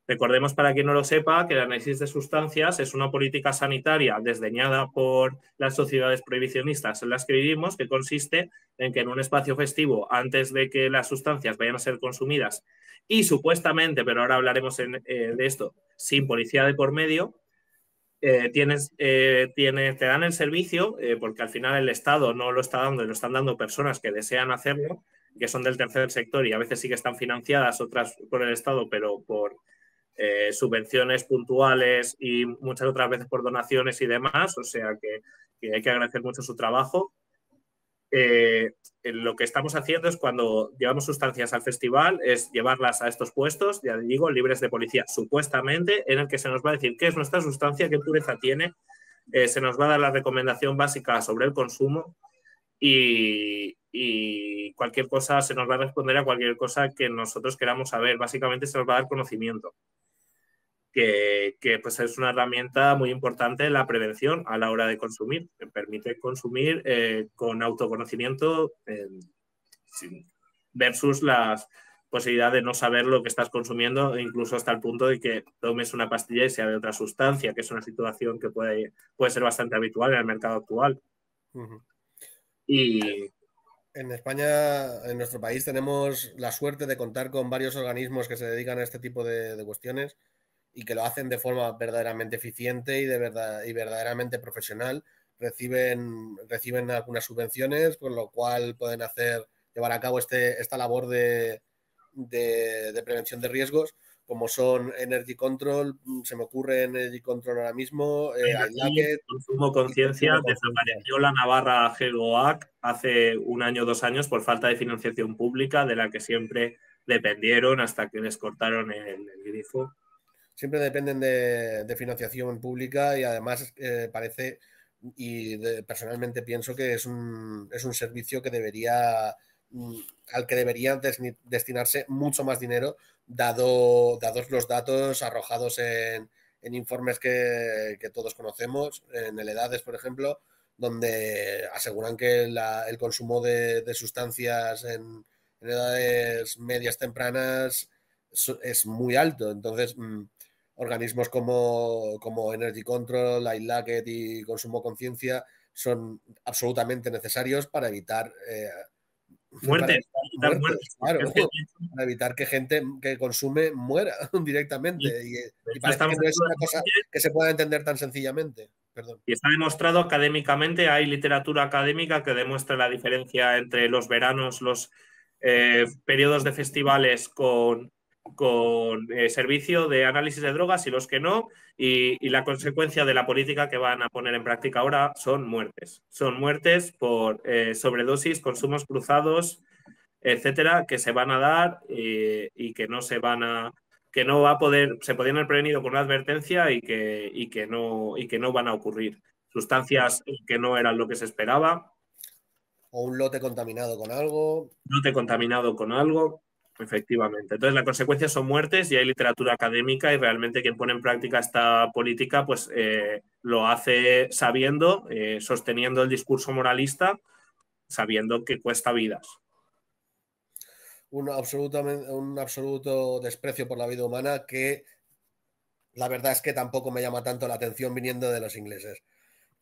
Recordemos, para quien no lo sepa, que el análisis de sustancias es una política sanitaria desdeñada por las sociedades prohibicionistas en las que vivimos, que consiste en que en un espacio festivo, antes de que las sustancias vayan a ser consumidas, y supuestamente, pero ahora hablaremos eh, de esto, sin policía de por medio, eh, tienes, eh, te dan el servicio, porque al final el Estado no lo está dando, lo están dando personas que desean hacerlo, que son del tercer sector y a veces sí que están financiadas, otras por el Estado, pero por eh, subvenciones puntuales y muchas otras veces por donaciones y demás, o sea que, hay que agradecer mucho su trabajo. Eh, lo que estamos haciendo es cuando llevamos sustancias al festival, es llevarlas a estos puestos, ya digo, libres de policía, supuestamente, en el que se nos va a decir qué es nuestra sustancia, qué pureza tiene, eh, se nos va a dar la recomendación básica sobre el consumo y, y, cualquier cosa, se nos va a responder a cualquier cosa que nosotros queramos saber, básicamente se nos va a dar conocimiento que, pues, es una herramienta muy importante en la prevención a la hora de consumir, permite consumir eh, con autoconocimiento versus las posibilidad de no saber lo que estás consumiendo, incluso hasta el punto de que tomes una pastilla y sea de otra sustancia, que es una situación que puede, ser bastante habitual en el mercado actual.
en España, en nuestro país, tenemos la suerte de contar con varios organismos que se dedican a este tipo de cuestiones y que lo hacen de forma verdaderamente eficiente y, de verdad, y verdaderamente profesional. Reciben, reciben algunas subvenciones, con lo cual pueden hacer, llevar a cabo este, esta labor de, de, prevención de riesgos, como son Energy Control, mm, se me ocurre Energy Control ahora mismo, eh, Consumo Conciencia desapareció
la Navarra GEGOAC hace un año o dos años por falta de financiación pública de la que siempre dependieron hasta que les cortaron el grifo
siempre dependen de, financiación pública y además eh, parece, y personalmente pienso que es un, es un servicio que debería mm, al que debería destinarse mucho más dinero, dado, dados los datos arrojados en, en informes que, que, todos conocemos, en el edades, por ejemplo, donde aseguran que el consumo de, de sustancias en, en, edades medias tempranas es muy alto. Entonces, mm, organismos como, Energy Control, ILACET y Consumo Conciencia son absolutamente necesarios para evitar... Eh, para evitar, que... gente que consume muera directamente. Y, eh, pues que es una cosa que se pueda entender tan sencillamente. Y está demostrado académicamente,
hay literatura académica que demuestra la diferencia entre los veranos, los eh, periodos de festivales con con eh, servicio de análisis de drogas y los que no, y, la consecuencia de la política que van a poner en práctica ahora son muertes. Son muertes por eh, sobredosis, consumos cruzados, etcétera, que se van a dar eh, y que no se van a que no va a poder, se podían haber prevenido con una advertencia y que, y que, no, y que no van a ocurrir. Sustancias que no eran lo que se esperaba.
O un lote contaminado con algo.
Lote contaminado con algo. Efectivamente. Entonces, las consecuencias son muertes y hay literatura académica y realmente quien pone en práctica esta política, pues eh, lo hace sabiendo, eh, sosteniendo el discurso moralista, sabiendo que cuesta vidas.
Un, absolutamente, un absoluto desprecio por la vida humana que la verdad es que tampoco me llama tanto la atención viniendo de los ingleses.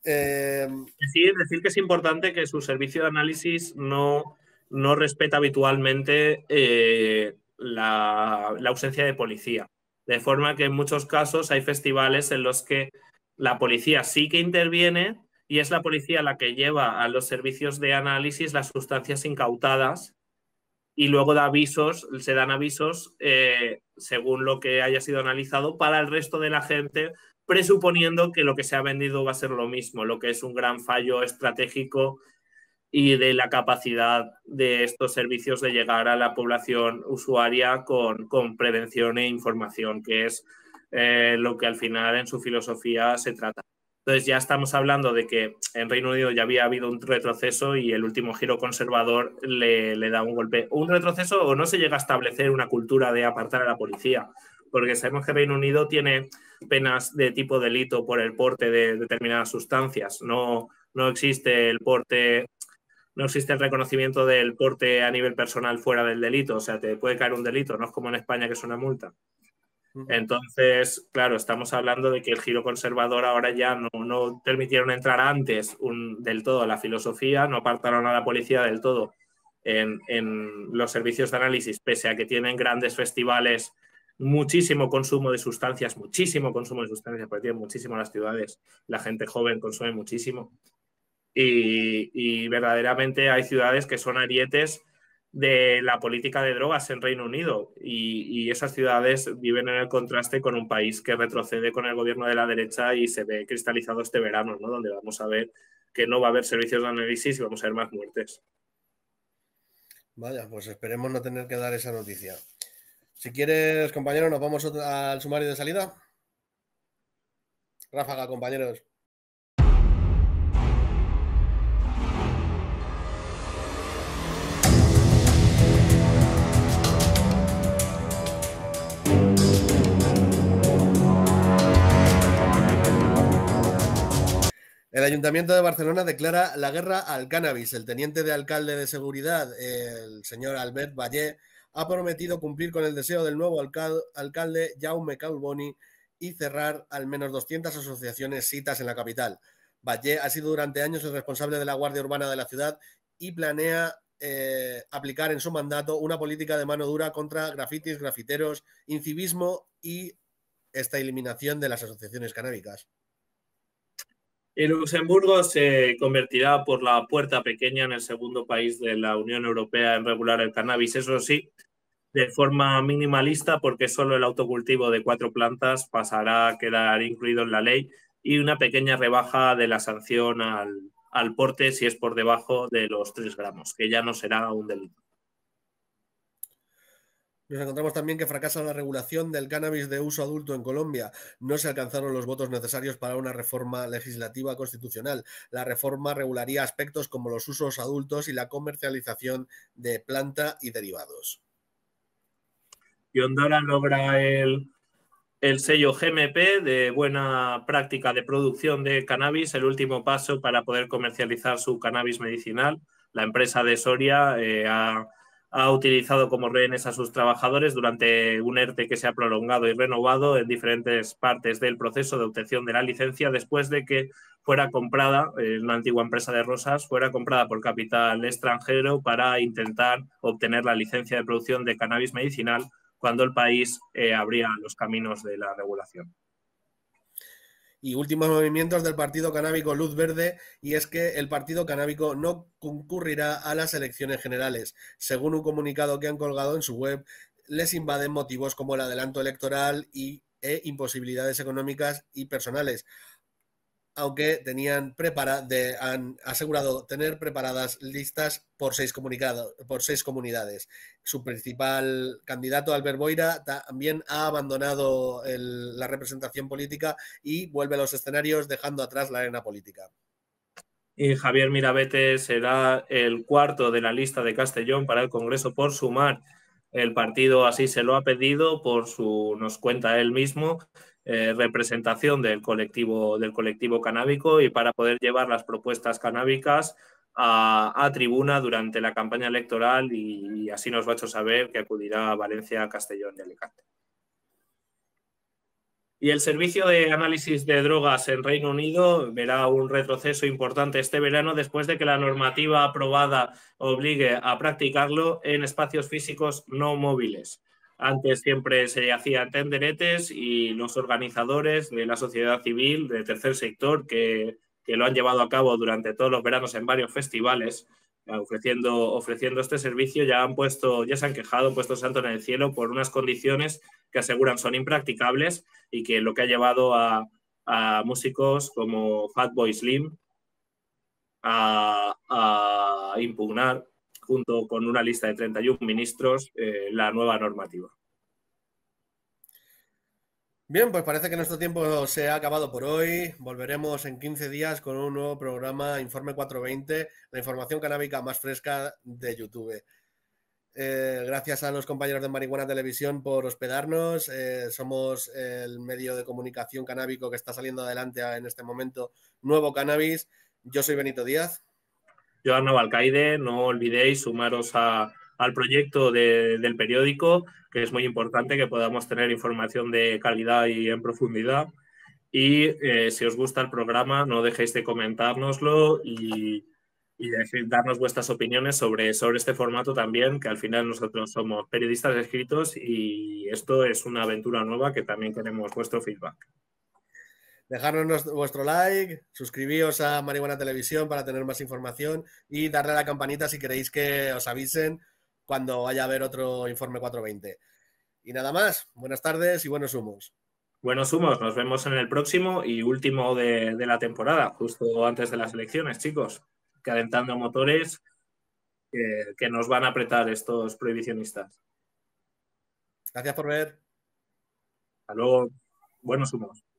Eh,
decir que es importante que su servicio de análisis no no respeta habitualmente eh, la, ausencia de policía. De forma que en muchos casos hay festivales en los que la policía sí que interviene y es la policía la que lleva a los servicios de análisis las sustancias incautadas y luego avisos, se dan avisos eh, según lo que haya sido analizado para el resto de la gente, presuponiendo que lo que se ha vendido va a ser lo mismo, lo que es un gran fallo estratégico y de la capacidad de estos servicios de llegar a la población usuaria con, prevención e información, que es eh, lo que al final en su filosofía se trata. Entonces ya estamos hablando de que en Reino Unido ya había habido un retroceso y el último giro conservador le, da un golpe. Un retroceso o no se llega a establecer una cultura de apartar a la policía, porque sabemos que Reino Unido tiene penas de tipo delito por el porte de determinadas sustancias. No, no existe el porte no existe el reconocimiento del porte a nivel personal fuera del delito, o sea, te puede caer un delito, no es como en España que es una multa. Entonces, claro, estamos hablando de que el giro conservador ahora ya no, permitieron entrar antes del todo a la filosofía, no apartaron a la policía del todo en, los servicios de análisis, pese a que tienen grandes festivales, muchísimo consumo de sustancias, muchísimo consumo de sustancias, porque tienen muchísimo las ciudades, la gente joven consume muchísimo y, verdaderamente hay ciudades que son arietes de la política de drogas en Reino Unido y, esas ciudades viven en el contraste con un país que retrocede con el gobierno de la derecha y se ve cristalizado este verano, ¿no? donde vamos a ver que no va a haber servicios de análisis y vamos a ver más muertes.
Vaya, pues esperemos no tener que dar esa noticia. Si quieres, compañeros, nos vamos al sumario de salida. Ráfaga, compañeros. El Ayuntamiento de Barcelona declara la guerra al cannabis. El teniente de alcalde de seguridad, el señor Albert Valle, ha prometido cumplir con el deseo del nuevo alcalde Jaume Calboni y cerrar al menos 200 asociaciones citas en la capital. Valle ha sido durante años el responsable de la Guardia Urbana de la ciudad y planea eh, aplicar en su mandato una política de mano dura contra grafitis, grafiteros, incivismo y esta eliminación de las asociaciones canábicas.
Y Luxemburgo se convertirá por la puerta pequeña en el segundo país de la Unión Europea en regular el cannabis, eso sí, de forma minimalista, porque solo el autocultivo de cuatro plantas pasará a quedar incluido en la ley y una pequeña rebaja de la sanción al, al porte si es por debajo de los tres gramos, que ya no será un delito.
Nos encontramos también que fracasa la regulación del cannabis de uso adulto en Colombia. No se alcanzaron los votos necesarios para una reforma legislativa constitucional. La reforma regularía aspectos como los usos adultos y la comercialización de planta y derivados.
Y Honduras logra el, sello GMP de buena práctica de producción de cannabis, el último paso para poder comercializar su cannabis medicinal. La empresa de Soria eh, ha ha utilizado como rehenes a sus trabajadores durante un ERTE que se ha prolongado y renovado en diferentes partes del proceso de obtención de la licencia después de que fuera comprada, eh, la una antigua empresa de Rosas, fuera comprada por capital extranjero para intentar obtener la licencia de producción de cannabis medicinal cuando el país eh, abría los caminos de la regulación
y últimos movimientos del Partido Canábico Luz Verde, y es que el Partido Canábico no concurrirá a las elecciones generales. Según un comunicado que han colgado en su web, les invaden motivos como el adelanto electoral y, e imposibilidades económicas y personales aunque tenían prepara han asegurado tener preparadas listas por seis, comunicados, por seis comunidades. Su principal candidato, Albert Boira, también ha abandonado la representación política y vuelve a los escenarios dejando atrás la arena política.
Y Javier Mirabete será el cuarto de la lista de Castellón para el Congreso por sumar. El partido así se lo ha pedido, por su, nos cuenta él mismo, eh, representación del colectivo, del colectivo canábico y para poder llevar las propuestas canábicas a, tribuna durante la campaña electoral y, así nos va a hecho saber que acudirá a Valencia, Castellón y Alicante. Y el servicio de análisis de drogas en Reino Unido verá un retroceso importante este verano después de que la normativa aprobada obligue a practicarlo en espacios físicos no móviles. Antes siempre se hacían tenderetes y los organizadores de la sociedad civil, de tercer sector, que, lo han llevado a cabo durante todos los veranos en varios festivales, eh, ofreciendo, ofreciendo este servicio, ya han puesto, ya se han quejado, puesto santo en el cielo por unas condiciones que aseguran son impracticables y que lo que ha llevado a, músicos como Fatboy Slim a impugnar junto con una lista de 31 ministros, eh, la nueva normativa.
Bien, pues parece que nuestro tiempo se ha acabado por hoy. Volveremos en 15 días con un nuevo programa Informe 420, la información canábica más fresca de YouTube. Eh, gracias a los compañeros de Marihuana Televisión por hospedarnos. Eh, somos el medio de comunicación canábico que está saliendo adelante en este momento, Nuevo Cannabis. Yo soy Benito Díaz.
Joana Balcaide, no olvidéis sumaros a, al proyecto del periódico, que es muy importante que podamos tener información de calidad y en profundidad. Y eh, si os gusta el programa, no dejéis de comentárnoslo y, y darnos vuestras opiniones sobre, sobre este formato también, que al final nosotros somos periodistas escritos y esto es una aventura nueva que también queremos vuestro
feedback. Dejarnos vuestro like, suscribiros a Marihuana Televisión para tener más información y darle a la campanita si queréis que os avisen cuando vaya a haber otro informe 420. Y nada más, buenas tardes y buenos humos. Buenos
humos, nos vemos en el próximo y último de, la temporada, justo antes de las elecciones, chicos. Calentando motores que nos van a apretar estos prohibicionistas.
Gracias por ver.
Hasta luego. Buenos humos.